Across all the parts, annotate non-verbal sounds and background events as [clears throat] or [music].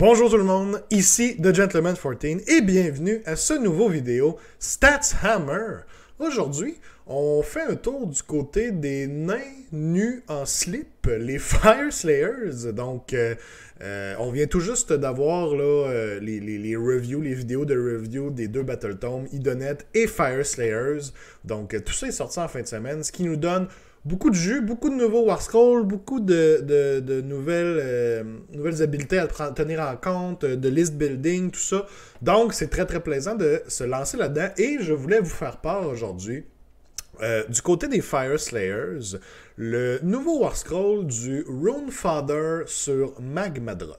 Bonjour tout le monde, ici The Gentleman 14 et bienvenue à ce nouveau vidéo Stats Hammer. Aujourd'hui, on fait un tour du côté des nains nus en slip, les [laughs] Fire Slayers. Donc, euh, euh, on vient tout juste d'avoir euh, les, reviews, les vidéos de review des deux Battle tomes Idonet et Fire Slayers. Donc, tout ça est sorti en fin de semaine, ce qui nous donne beaucoup de jeux, beaucoup de nouveaux War Scrolls, beaucoup de, de, de nouvelles, euh, nouvelles habiletés à tenir en compte, euh, de list building, tout ça. Donc, c'est très très plaisant de se lancer là-dedans. Et je voulais vous faire part aujourd'hui. Euh, du côté des Fire Slayers, le nouveau War Scroll du Runefather sur Magmadrot.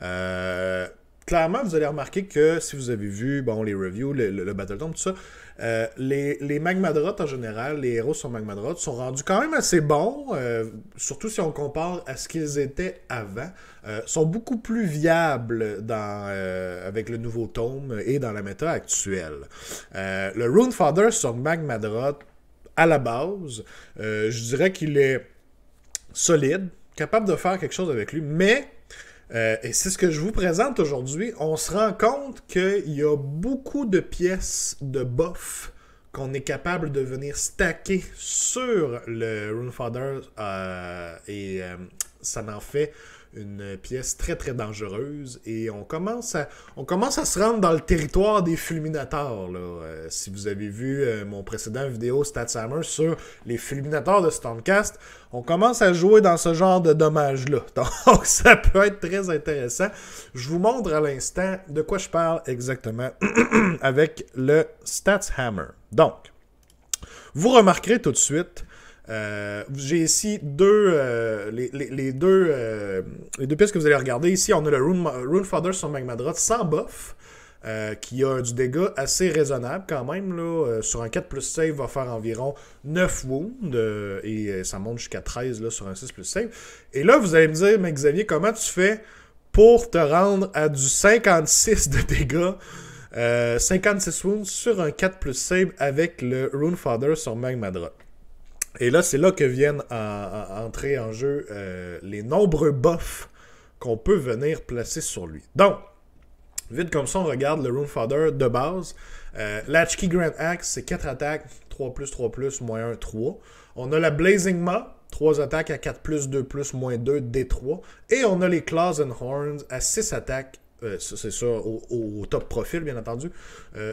Euh, clairement, vous allez remarquer que si vous avez vu bon, les reviews, le, Battle le tout ça, euh, les, les en général, les héros sur Magmadroth sont rendus quand même assez bons, euh, surtout si on compare à ce qu'ils étaient avant. Euh, sont beaucoup plus viables dans, avec le nouveau tome et dans la méta actuelle. le rune father sur Magmadroth, à la base, je dirais qu'il est solide, capable de faire quelque chose avec lui, mais euh, et c'est ce que je vous présente aujourd'hui. On se rend compte qu'il y a beaucoup de pièces de bof qu'on est capable de venir stacker sur le Runefather euh, et euh, ça n'en fait une pièce très très dangereuse et on commence à, on commence à se rendre dans le territoire des fulminateurs. Euh, si vous avez vu euh, mon précédent vidéo Hammer sur les fulminateurs de Stormcast, on commence à jouer dans ce genre de dommages-là. [laughs] Donc ça peut être très intéressant. Je vous montre à l'instant de quoi je parle exactement [clears throat] avec le Hammer. Donc, vous remarquerez tout de suite euh, j'ai ici deux, euh, les, deux, euh, les deux pièces que vous allez regarder. Ici, on a le Rune, Father sur sans buff, qui a du dégât assez raisonnable quand même. Là, sur un 4 plus save, va faire environ 9 wounds, et ça monte jusqu'à 13 là, sur un 6 plus save. Et là, vous allez me dire, mais Xavier, comment tu fais pour te rendre à du 56 de dégâts 56 wounds sur un 4 plus save avec le Rune Father sur Magmadrot et là, c'est là que viennent à entrer en jeu euh, les nombreux buffs qu'on peut venir placer sur lui. Donc, vite comme ça, on regarde le Room Father de base. Euh, Latchkey Grand Axe, c'est 4 attaques, 3 3 plus, moins 1, 3. On a la Blazing Ma, 3 attaques à 4 2 plus, moins 2, D3. Et on a les Claws and Horns à 6 attaques, euh, c'est ça, au, top profil, bien entendu. 3 euh,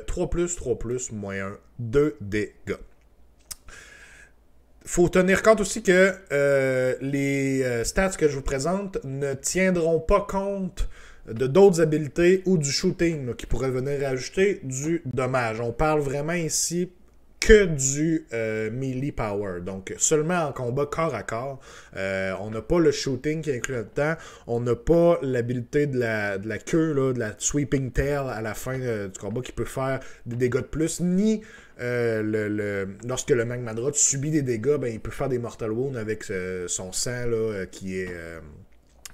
3 plus, moins 1, 2 dégâts faut tenir compte aussi que euh, les euh, stats que je vous présente ne tiendront pas compte de d'autres habiletés ou du shooting qui pourraient venir ajouter du dommage. On parle vraiment ici que du euh, melee power. Donc, seulement en combat corps à corps. Euh, on n'a pas le shooting qui inclut le temps, On n'a pas l'habilité de la, de queue, de la sweeping tail à la fin euh, du combat qui peut faire des dégâts de plus, ni le, lorsque le Magmadrot subit des dégâts, ben, il peut faire des Mortal Wounds avec son sang qui est.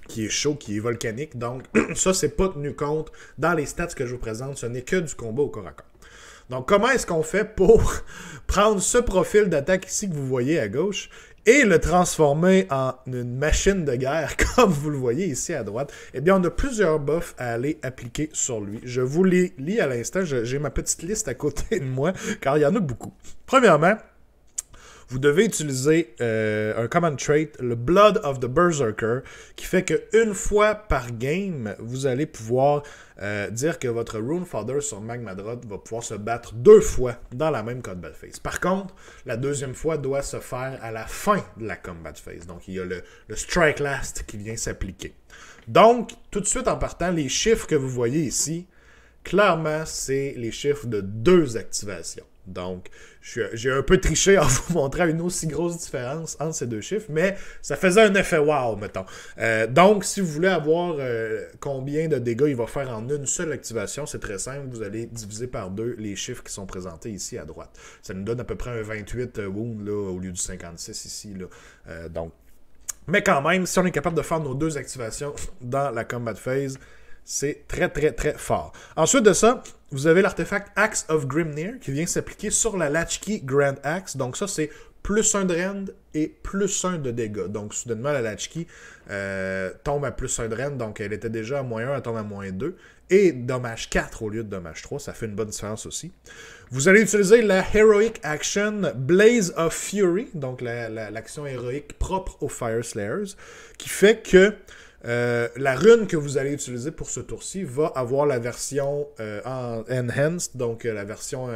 qui est chaud, qui est volcanique. Donc, [clears throat] ça, c'est pas tenu compte dans les stats que je vous présente. Ce n'est que du combat au corps à corps. Donc, comment est-ce qu'on fait pour [laughs] prendre ce profil d'attaque ici que vous voyez à gauche et le transformer en une machine de guerre, [laughs] comme vous le voyez ici à droite, eh bien, on a plusieurs buffs à aller appliquer sur lui. Je vous les lis à l'instant. J'ai ma petite liste à côté [laughs] de moi, car il y en a beaucoup. Premièrement, vous devez utiliser euh, un common trait, le Blood of the Berserker, qui fait que une fois par game, vous allez pouvoir euh, dire que votre Rune Father sur Magmadrot va pouvoir se battre deux fois dans la même combat phase. Par contre, la deuxième fois doit se faire à la fin de la combat phase. Donc, il y a le Strike Last qui vient s'appliquer. Donc, tout de suite en partant, les chiffres que vous voyez ici, clairement, c'est les chiffres de deux activations. Donc, j'ai un peu triché en [laughs] vous montrant une aussi grosse différence entre ces deux chiffres, mais ça faisait un effet wow, mettons. Euh, donc, si vous voulez avoir euh, combien de dégâts il va faire en une seule activation, c'est très simple, vous allez diviser par deux les chiffres qui sont présentés ici à droite. Ça nous donne à peu près un 28 euh, wound au lieu du 56 ici. Là. donc, mais quand même, si on est capable de faire nos deux activations [laughs] dans la combat phase, c'est très très très fort. Ensuite de ça, vous avez l'artefact Axe of Grimnir qui vient s'appliquer sur la Latchkey Grand Axe. Donc ça, c'est plus 1 de rend et plus 1 de dégâts. Donc soudainement, la Latchkey euh, tombe à plus 1 de rend, donc elle était déjà à moins 1, elle tombe à moins 2. Et dommage 4 au lieu de dommage 3, ça fait une bonne différence aussi. Vous allez utiliser la Heroic Action Blaze of Fury, donc l'action héroïque propre aux Fire Slayers, qui fait que euh, la rune que vous allez utiliser pour ce tour-ci va avoir la version euh, enhanced, donc euh, la version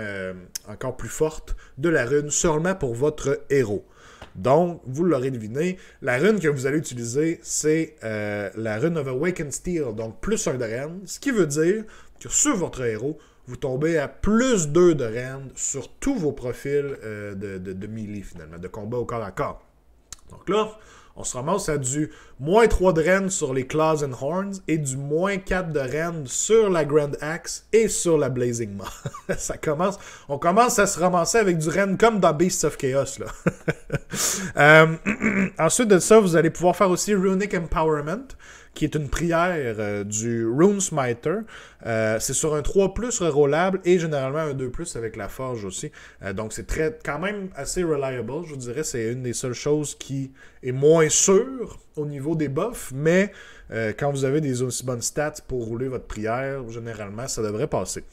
encore plus forte de la rune seulement pour votre héros. Donc, vous l'aurez deviné, la rune que vous allez utiliser, c'est la rune of Awakened Steel, donc plus 1 de rend, ce qui veut dire que sur votre héros, vous tombez à plus 2 de rend sur tous vos profils de, de, de melee, finalement, de combat au corps à corps. Donc là, on se ramasse à du moins 3 de rennes sur les Claws and Horns et du moins 4 de rennes sur la Grand Axe et sur la Blazing Maw. [laughs] ça commence, on commence à se ramasser avec du renne comme dans Beasts of Chaos. Là. [laughs] Euh, [clears throat] ensuite de ça, vous allez pouvoir faire aussi Runic Empowerment qui est une prière euh, du Rune Smiter. Euh, c'est sur un 3 plus rerollable et généralement un 2 plus avec la forge aussi. Euh, donc c'est très quand même assez reliable, je vous dirais. C'est une des seules choses qui est moins sûre au niveau des buffs, mais quand vous avez des aussi bonnes stats pour rouler votre prière, généralement ça devrait passer.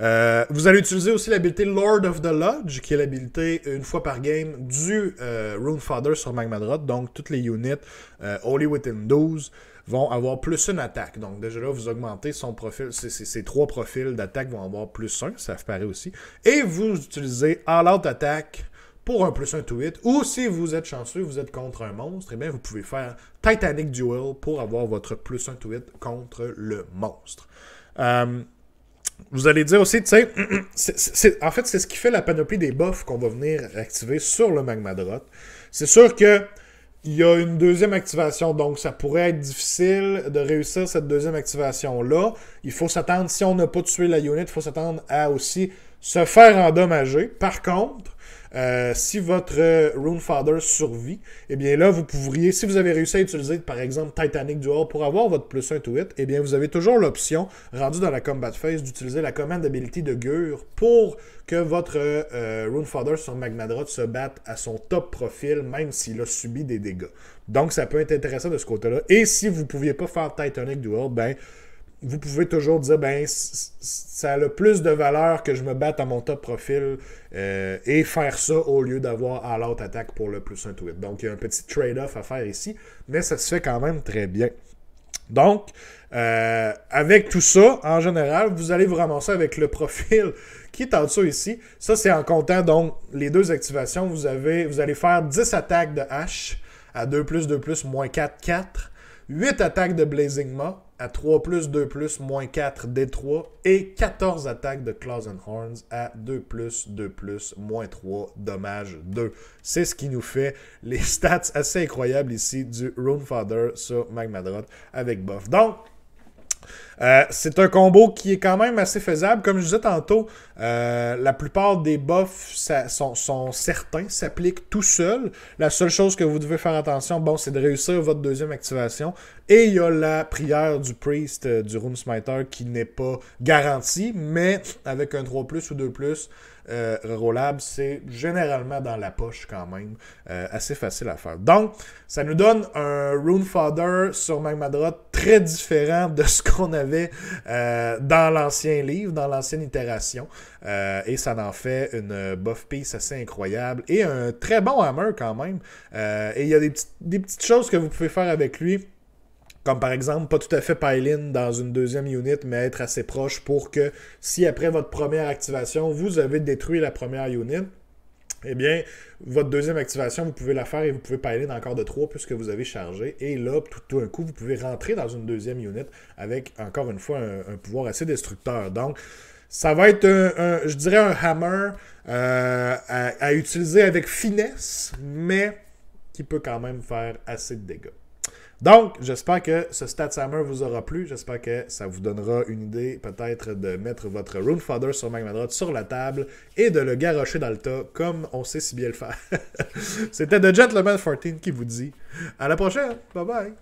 Euh, vous allez utiliser aussi l'habilité Lord of the Lodge, qui est l'habilité euh, une fois par game du euh, Rune Runefather sur Magmadrot. Donc, toutes les units Holy Within 12 vont avoir plus une attaque. Donc, déjà là, vous augmentez son profil. Ses, trois profils d'attaque vont avoir plus un, ça paraît aussi. Et vous utilisez All Out Attack pour un plus 1 to hit. Ou si vous êtes chanceux, vous êtes contre un monstre, et eh bien vous pouvez faire Titanic Duel pour avoir votre plus 1 to hit contre le monstre vous allez dire aussi, tu sais, [clears throat] en fait, c'est ce qui fait la panoplie des buffs qu'on va venir activer sur le magma Magmadroth. C'est sûr que il y a une deuxième activation, donc ça pourrait être difficile de réussir cette deuxième activation-là. Il faut s'attendre, si on n'a pas tué la unit, il faut s'attendre à aussi se faire endommager. Par contre, euh, si votre euh, Runefather survit, eh bien là, vous pourriez, si vous avez réussi à utiliser par exemple Titanic Duel pour avoir votre plus 1 to hit, eh bien vous avez toujours l'option, rendue dans la Combat Phase, d'utiliser la commande d'habilité de Gur pour que votre euh, Rune Runefather sur Magmadrot se batte à son top profil, même s'il a subi des dégâts. Donc ça peut être intéressant de ce côté-là. Et si vous ne pouviez pas faire Titanic Duel, ben vous pouvez toujours dire ben ça a le plus de valeur que je me batte à mon top profil euh, et faire ça au lieu d'avoir à l'autre attaque pour le plus un tweet. Donc il y a un petit trade-off à faire ici, mais ça se fait quand même très bien. Donc, euh, avec tout ça, en général, vous allez vous ramasser avec le profil [laughs] qui est en dessous ici. Ça, c'est en comptant donc les deux activations. Vous, avez, vous allez faire 10 attaques de H à 2 plus, 2 plus, moins 4, 4. 8 attaques de Blazing Ma à 3 plus, 2 plus, moins 4, D3 et 14 attaques de Claws and Horns à 2 plus, 2 plus, moins 3, dommage 2. C'est ce qui nous fait les [laughs] stats assez incroyables ici du Runefather sur Magmadrot avec buff. Donc, euh, c'est un combo qui est quand même assez faisable. Comme je disais tantôt, euh, la plupart des buffs sont, certains, s'appliquent tout seul La seule chose que vous devez faire attention, bon, c'est de réussir votre deuxième activation. Et il y a la prière du priest euh, du rune Smiter qui n'est pas garantie, mais avec un 3 ou 2 euh, roulable, c'est généralement dans la poche quand même. Euh, assez facile à faire. Donc, ça nous donne un Rune Father sur Magmadrot très différent de [laughs] ce qu'on avait euh, dans l'ancien livre, dans l'ancienne itération. et ça en fait une buff piece assez incroyable et un très bon hammer quand même. et il y a des, des petites choses que vous pouvez faire avec lui comme par exemple, pas tout à fait pile-in dans une deuxième unit, mais être assez proche pour que si après votre première activation, vous avez détruit la première unit, eh bien, votre deuxième activation, vous pouvez la faire et vous pouvez pile-in encore de trois puisque vous avez chargé. Et là, tout, d'un coup, vous pouvez rentrer dans une deuxième unit avec, encore une fois, un, pouvoir assez destructeur. Donc, ça va être, un, je dirais, un hammer euh, à utiliser avec finesse, mais qui peut quand même faire assez de dégâts. Donc, j'espère que ce Stat Summer vous aura plu. J'espère que ça vous donnera une idée peut-être de mettre votre Runefather sur Magmadrot sur la table et de le garrocher dans le tas comme on sait si bien le faire. [laughs] C'était The Gentleman 14 qui vous dit à la prochaine. Bye bye.